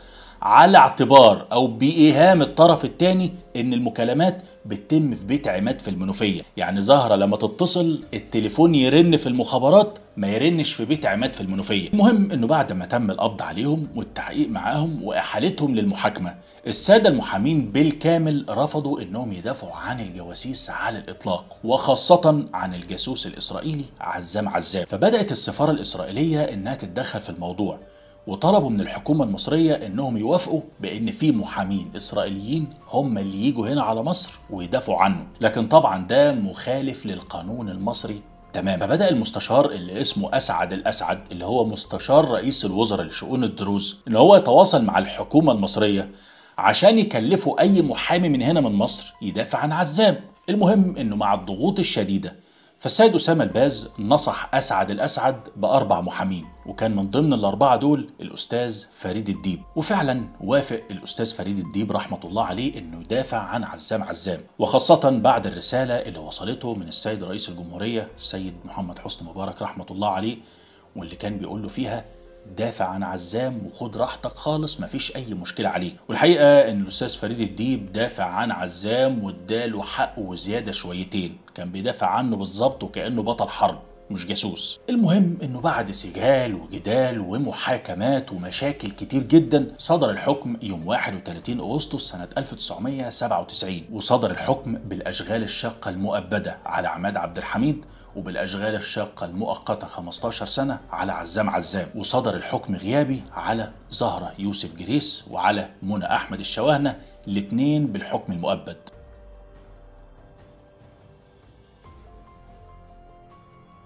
على اعتبار او بايهام الطرف الثاني ان المكالمات بتتم في بيت عماد في المنوفيه يعني زهره لما تتصل التليفون يرن في المخابرات ما يرنش في بيت عماد في المنوفيه المهم انه بعد ما تم القبض عليهم والتحقيق معاهم واحالتهم للمحاكمه الساده المحامين بالكامل رفضوا انهم يدافعوا عن الجواسيس على الاطلاق وخاصه عن الجاسوس الاسرائيلي عزام عزام فبدات السفاره الاسرائيليه انها تتدخل في الموضوع وطلبوا من الحكومة المصرية انهم يوافقوا بان في محامين اسرائيليين هم اللي يجوا هنا على مصر ويدافعوا عنه لكن طبعا ده مخالف للقانون المصري تمام فبدا المستشار اللي اسمه اسعد الاسعد اللي هو مستشار رئيس الوزراء لشؤون الدروز ان هو يتواصل مع الحكومه المصريه عشان يكلفوا اي محامي من هنا من مصر يدافع عن عزام المهم انه مع الضغوط الشديده فالسيد أسامة الباز نصح أسعد الأسعد بأربع محامين وكان من ضمن الأربعة دول الأستاذ فريد الديب وفعلا وافق الأستاذ فريد الديب رحمة الله عليه أنه يدافع عن عزام عزام وخاصة بعد الرسالة اللي وصلته من السيد رئيس الجمهورية السيد محمد حسني مبارك رحمة الله عليه واللي كان بيقول له فيها دافع عن عزام وخد راحتك خالص مفيش اي مشكله عليك والحقيقه ان الاستاذ فريد الديب دافع عن عزام واداله حقه وزياده شويتين كان بيدافع عنه بالظبط وكانه بطل حرب مش جاسوس المهم انه بعد سجال وجدال ومحاكمات ومشاكل كتير جدا صدر الحكم يوم 31 اغسطس سنة 1997 وصدر الحكم بالاشغال الشاقة المؤبدة على عماد عبد الحميد وبالأشغال الشاقة المؤقتة 15 سنة على عزام عزام وصدر الحكم غيابي على زهرة يوسف جريس وعلى منى أحمد الشواهنة الاتنين بالحكم المؤبد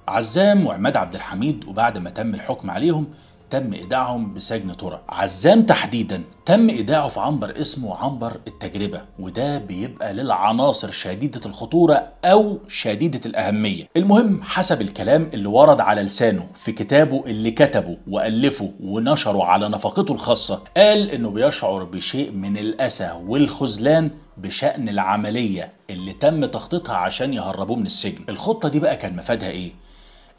عزام وعماد عبد الحميد وبعد ما تم الحكم عليهم تم إيداعهم بسجن ترى عزام تحديدا تم إيداعه في عنبر اسمه عنبر التجربة وده بيبقى للعناصر شديدة الخطورة أو شديدة الأهمية المهم حسب الكلام اللي ورد على لسانه في كتابه اللي كتبه وألفه ونشره على نفقته الخاصة قال إنه بيشعر بشيء من الأسى والخذلان بشأن العملية اللي تم تخطيطها عشان يهربوه من السجن الخطة دي بقى كان مفادها إيه؟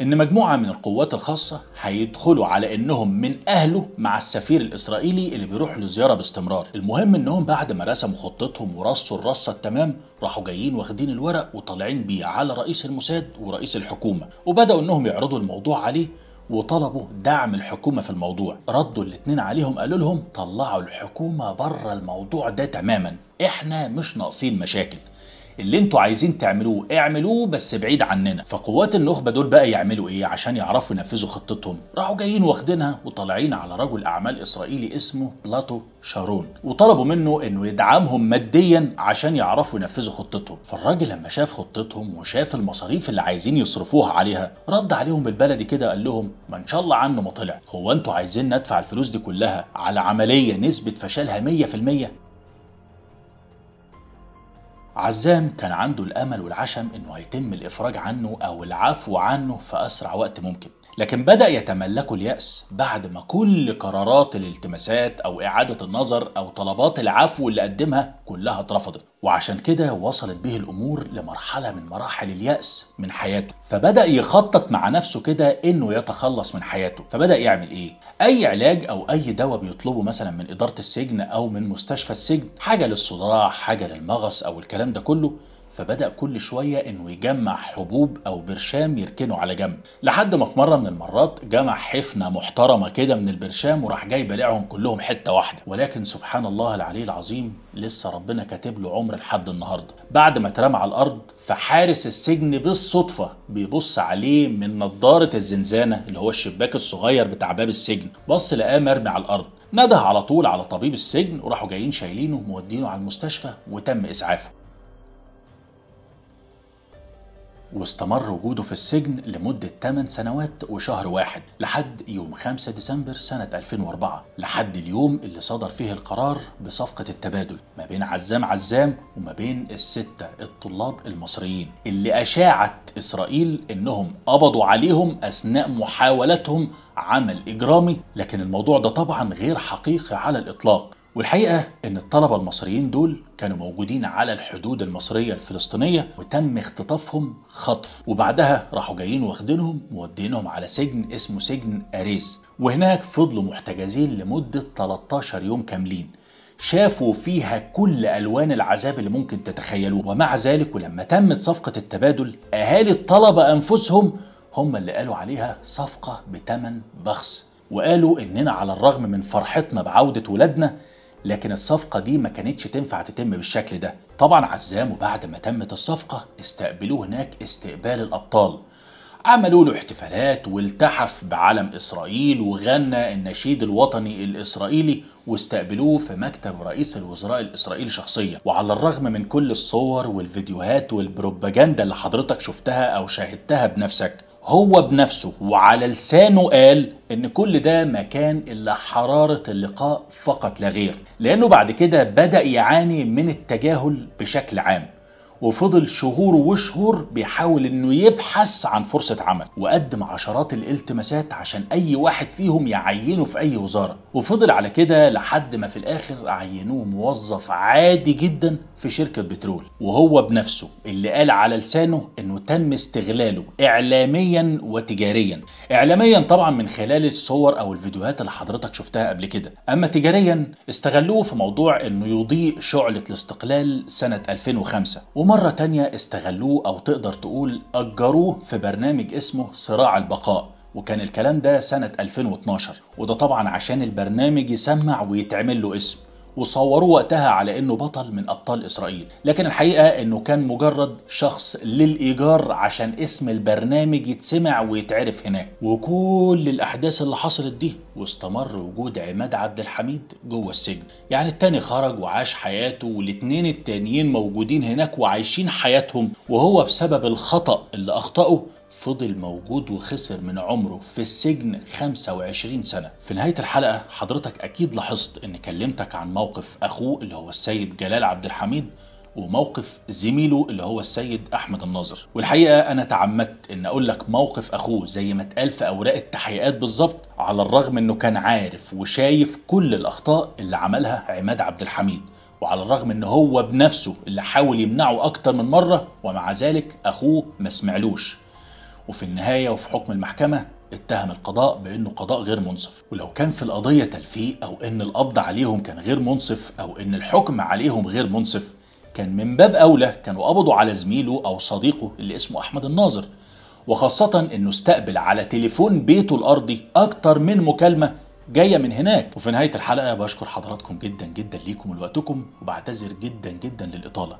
إن مجموعة من القوات الخاصة هيدخلوا على إنهم من أهله مع السفير الإسرائيلي اللي بيروح له زيارة باستمرار، المهم إنهم بعد ما رسموا خطتهم ورصوا الرصة التمام راحوا جايين واخدين الورق وطالعين بيه على رئيس الموساد ورئيس الحكومة، وبدأوا إنهم يعرضوا الموضوع عليه وطلبوا دعم الحكومة في الموضوع ردوا الاتنين عليهم قالوا لهم طلعوا الحكومة بره الموضوع ده تماما احنا مش ناقصين مشاكل اللي انتوا عايزين تعملوه اعملوه بس بعيد عننا فقوات النخبه دول بقى يعملوا ايه عشان يعرفوا ينفذوا خطتهم راحوا جايين واخدينها وطالعين على رجل اعمال اسرائيلي اسمه بلاتو شارون وطلبوا منه انه يدعمهم ماديا عشان يعرفوا ينفذوا خطتهم فالراجل لما شاف خطتهم وشاف المصاريف اللي عايزين يصرفوها عليها رد عليهم بالبلدي كده قال لهم ما ان شاء الله عنه ما طلع هو انتوا عايزين ندفع الفلوس دي كلها على عمليه نسبه فشلها 100% عزام كان عنده الأمل والعشم إنه هيتم الإفراج عنه أو العفو عنه في أسرع وقت ممكن لكن بدأ يتملكه اليأس بعد ما كل قرارات الالتماسات أو إعادة النظر أو طلبات العفو اللي قدمها كلها اترفضت وعشان كده وصلت به الأمور لمرحلة من مراحل اليأس من حياته فبدأ يخطط مع نفسه كده إنه يتخلص من حياته فبدأ يعمل إيه؟ أي علاج أو أي دواء بيطلبه مثلا من إدارة السجن أو من مستشفى السجن حاجة للصداع حاجة للمغص أو الكلام ده كله فبدأ كل شوية إنه يجمع حبوب أو برشام يركنه على جنب لحد ما في مرة من المرات جمع حفنة محترمة كده من البرشام وراح جاي بلعهم كلهم حتة واحدة ولكن سبحان الله العلي العظيم لسه ربنا كاتب له عمر لحد النهاردة بعد ما اترمى على الأرض فحارس السجن بالصدفة بيبص عليه من نظارة الزنزانة اللي هو الشباك الصغير بتاع باب السجن بص لقاه مرمي على الأرض نده على طول على طبيب السجن وراحوا جايين شايلينه مودينه على المستشفى وتم إسعافه واستمر وجوده في السجن لمدة 8 سنوات وشهر واحد لحد يوم 5 ديسمبر سنة 2004 لحد اليوم اللي صدر فيه القرار بصفقة التبادل ما بين عزام عزام وما بين الستة الطلاب المصريين اللي أشاعت إسرائيل إنهم قبضوا عليهم أثناء محاولتهم عمل إجرامي لكن الموضوع ده طبعا غير حقيقي على الإطلاق والحقيقة إن الطلبة المصريين دول كانوا موجودين على الحدود المصرية الفلسطينية وتم اختطافهم خطف وبعدها راحوا جايين واخدينهم مودينهم على سجن اسمه سجن أريز وهناك فضلوا محتجزين لمدة 13 يوم كاملين شافوا فيها كل ألوان العذاب اللي ممكن تتخيلوه ومع ذلك ولما تمت صفقة التبادل أهالي الطلبة أنفسهم هم اللي قالوا عليها صفقة بتمن بخس وقالوا إننا على الرغم من فرحتنا بعودة ولادنا لكن الصفقة دي ما كانتش تنفع تتم بالشكل ده طبعا عزام وبعد ما تمت الصفقة استقبلوه هناك استقبال الأبطال عملوا له احتفالات والتحف بعلم إسرائيل وغنى النشيد الوطني الإسرائيلي واستقبلوه في مكتب رئيس الوزراء الإسرائيلي شخصيا وعلى الرغم من كل الصور والفيديوهات والبروباجندا اللي حضرتك شفتها أو شاهدتها بنفسك هو بنفسه وعلى لسانه قال ان كل ده ما كان الا حرارة اللقاء فقط لا غير لانه بعد كده بدأ يعاني من التجاهل بشكل عام وفضل شهور وشهور بيحاول انه يبحث عن فرصة عمل وقدم عشرات الالتماسات عشان اي واحد فيهم يعينه في اي وزارة وفضل على كده لحد ما في الاخر عينوه موظف عادي جدا في شركة بترول وهو بنفسه اللي قال على لسانه انه تم استغلاله اعلاميا وتجاريا اعلاميا طبعا من خلال الصور او الفيديوهات اللي حضرتك شفتها قبل كده اما تجاريا استغلوه في موضوع انه يضيء شعلة الاستقلال سنة 2005 ومرة تانية استغلوه او تقدر تقول اجروه في برنامج اسمه صراع البقاء وكان الكلام ده سنة 2012 وده طبعا عشان البرنامج يسمع ويتعمل له اسم وصوروه وقتها على انه بطل من ابطال اسرائيل لكن الحقيقه انه كان مجرد شخص للايجار عشان اسم البرنامج يتسمع ويتعرف هناك وكل الاحداث اللي حصلت دي واستمر وجود عماد عبد الحميد جوه السجن يعني التاني خرج وعاش حياته والاتنين التانيين موجودين هناك وعايشين حياتهم وهو بسبب الخطأ اللي اخطأه فضل موجود وخسر من عمره في السجن 25 سنة في نهاية الحلقة حضرتك أكيد لاحظت أن كلمتك عن موقف موقف اخوه اللي هو السيد جلال عبد الحميد وموقف زميله اللي هو السيد احمد الناظر والحقيقه انا تعمدت ان اقول لك موقف اخوه زي ما اتقال في اوراق التحقيقات بالظبط على الرغم انه كان عارف وشايف كل الاخطاء اللي عملها عماد عبد الحميد وعلى الرغم ان هو بنفسه اللي حاول يمنعه اكتر من مره ومع ذلك اخوه ما سمعلوش وفي النهايه وفي حكم المحكمه اتهم القضاء بأنه قضاء غير منصف ولو كان في القضية تلفيق أو أن القبض عليهم كان غير منصف أو أن الحكم عليهم غير منصف كان من باب أولى كانوا قبضوا على زميله أو صديقه اللي اسمه أحمد الناظر وخاصة أنه استقبل على تليفون بيته الأرضي أكتر من مكالمة جايه من هناك وفي نهايه الحلقه بشكر حضراتكم جدا جدا ليكم ولوقتكم وبعتذر جدا جدا للاطاله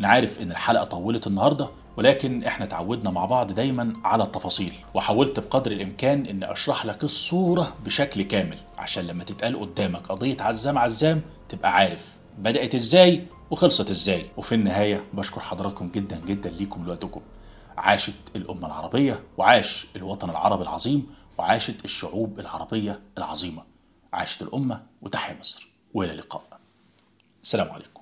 انا عارف ان الحلقه طولت النهارده ولكن احنا تعودنا مع بعض دايما على التفاصيل وحاولت بقدر الامكان ان اشرح لك الصورة بشكل كامل عشان لما تتقال قدامك قضية عزام عزام تبقى عارف بدأت ازاي وخلصت ازاي وفي النهاية بشكر حضراتكم جدا جدا ليكم لوقتكم عاشت الأمة العربية وعاش الوطن العربي العظيم وعاشت الشعوب العربية العظيمة عاشت الأمة وتحيا مصر وإلى اللقاء السلام عليكم